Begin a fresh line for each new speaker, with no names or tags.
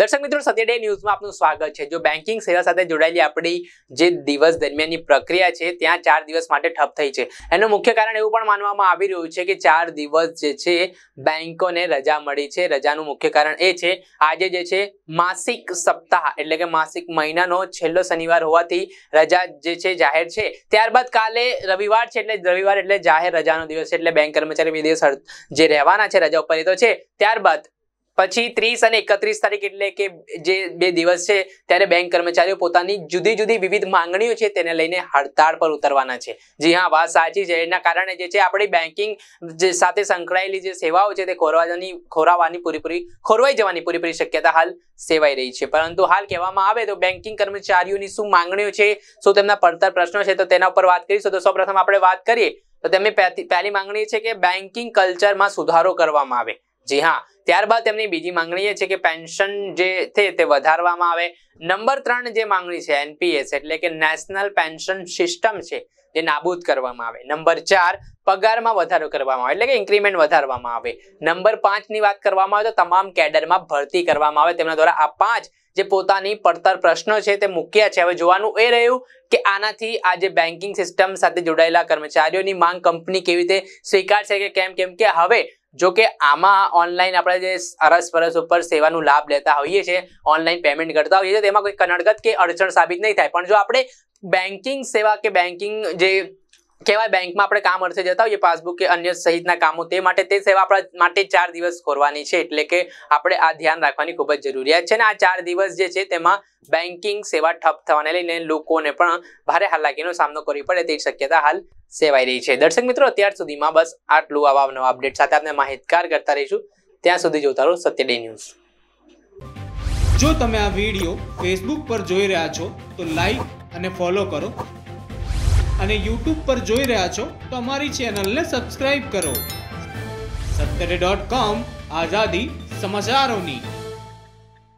દર્શક મિત્રો સત્યડે ન્યૂઝમાં આપનું સ્વાગત છે જો બેન્કિંગ સેવા સાથે જોડાયેલી આપણી જે દિવસ દરમિયાનની પ્રક્રિયા છે ત્યાં ચાર દિવસ માટે ઠપ થઈ છે એનું મુખ્ય કારણ એવું પણ માનવામાં આવી રહ્યું છે કે ચાર દિવસ જે છે બેન્કોને રજા મળી છે રજાનું મુખ્ય કારણ એ છે આજે જે છે માસિક સપ્તાહ એટલે કે માસિક મહિનાનો છેલ્લો શનિવાર હોવાથી રજા જે છે જાહેર છે ત્યારબાદ કાલે રવિવાર છે એટલે રવિવાર એટલે જાહેર રજાનો દિવસ છે એટલે બેંક કર્મચારી બે દિવસ જે રહેવાના છે રજા ઉપર એ તો છે ત્યારબાદ પછી ત્રીસ અને એકત્રીસ તારીખ એટલે કે જે બે દિવસ છે ત્યારે બેંક કર્મચારીઓ પોતાની જુદી જુદી વિવિધ માંગણીઓ છે તેને લઈને હડતાળ પર ઉતરવાના છે જી હા વાત સાચી છે એના કારણે જે છે આપણી બેન્કિંગ જે સાથે સંકળાયેલી જે સેવાઓ છે તે ખોરવાની ખોરાવાની પૂરેપૂરી ખોરવાઈ જવાની પૂરેપૂરી શક્યતા હાલ સેવાઈ રહી છે પરંતુ હાલ કહેવામાં આવે તો બેન્કિંગ કર્મચારીઓની શું માંગણીઓ છે શું તેમના પડતર પ્રશ્નો છે તો તેના ઉપર વાત કરીશું તો સૌપ્રથમ આપણે વાત કરીએ તો તેમની પહેલી માંગણી છે કે બેન્કિંગ કલ્ચરમાં સુધારો કરવામાં આવે જી હા ત્યારબાદ તેમની બીજી માંગણી એ છે કે પેન્શન જે છે તે વધારવામાં આવે નંબર ત્રણ જે માંગણી છે એનપીએસ એટલે કે નેશનલ પેન્શન સિસ્ટમ છે જે નાબૂદ કરવામાં આવે નંબર ચાર પગારમાં વધારો કરવામાં આવે એટલે કે ઇન્ક્રીમેન્ટ વધારવામાં આવે નંબર પાંચની વાત કરવામાં આવે તો તમામ કેડરમાં ભરતી કરવામાં આવે તેમના દ્વારા આ પાંચ જે પોતાની પડતર પ્રશ્નો છે તે મૂક્યા છે હવે જોવાનું એ રહ્યું કે આનાથી આ જે બેન્કિંગ સિસ્ટમ સાથે જોડાયેલા કર્મચારીઓની માંગ કંપની કેવી રીતે સ્વીકારશે કે કેમ કેમ કે હવે જો કે આમાં ઓનલાઈન આપણે જે અરસપરસ ઉપર સેવાનો લાભ લેતા હોઈએ છીએ ઓનલાઈન પેમેન્ટ કરતા હોઈએ છીએ તેમાં કોઈ કનડગત કે અડચણ સાબિત નહીં થાય પણ જો આપણે બેન્કિંગ સેવા કે બેન્કિંગ જે કહેવાય બેંકમાં આપણે કામ અર્થે જતા હોઈએ પાસબુક કે અન્ય સહિતના કામો તે માટે તે સેવા આપણા માટે ચાર દિવસ ખોરવાની છે એટલે કે આપણે આ ધ્યાન રાખવાની ખૂબ જ જરૂરિયાત છે અને આ ચાર દિવસ જે છે તેમાં બેન્કિંગ સેવા ઠપ થવાને લઈને લોકોને પણ ભારે હાલાકીનો સામનો કરવી પડે તેવી શક્યતા હાલ સેવાઈ રહી છે દર્શક મિત્રો અત્યાર સુધીમાં બસ આટલું આવા નવા અપડેટ સાથે આપણે માહિતગાર કરતા રહીશું ત્યાં સુધી જોતા રહો સત્ય ડે ન્યૂઝ
જો તમે આ વિડીયો ફેસબુક પર જોઈ રહ્યા છો તો લાઈક અને ફોલો કરો અને યુટ્યુબ પર જોઈ રહ્યા છો તો અમારી ચેનલને સબસ્ક્રાઇબ કરો સત્તરે ડોટ કોમ આઝાદી સમાચારોની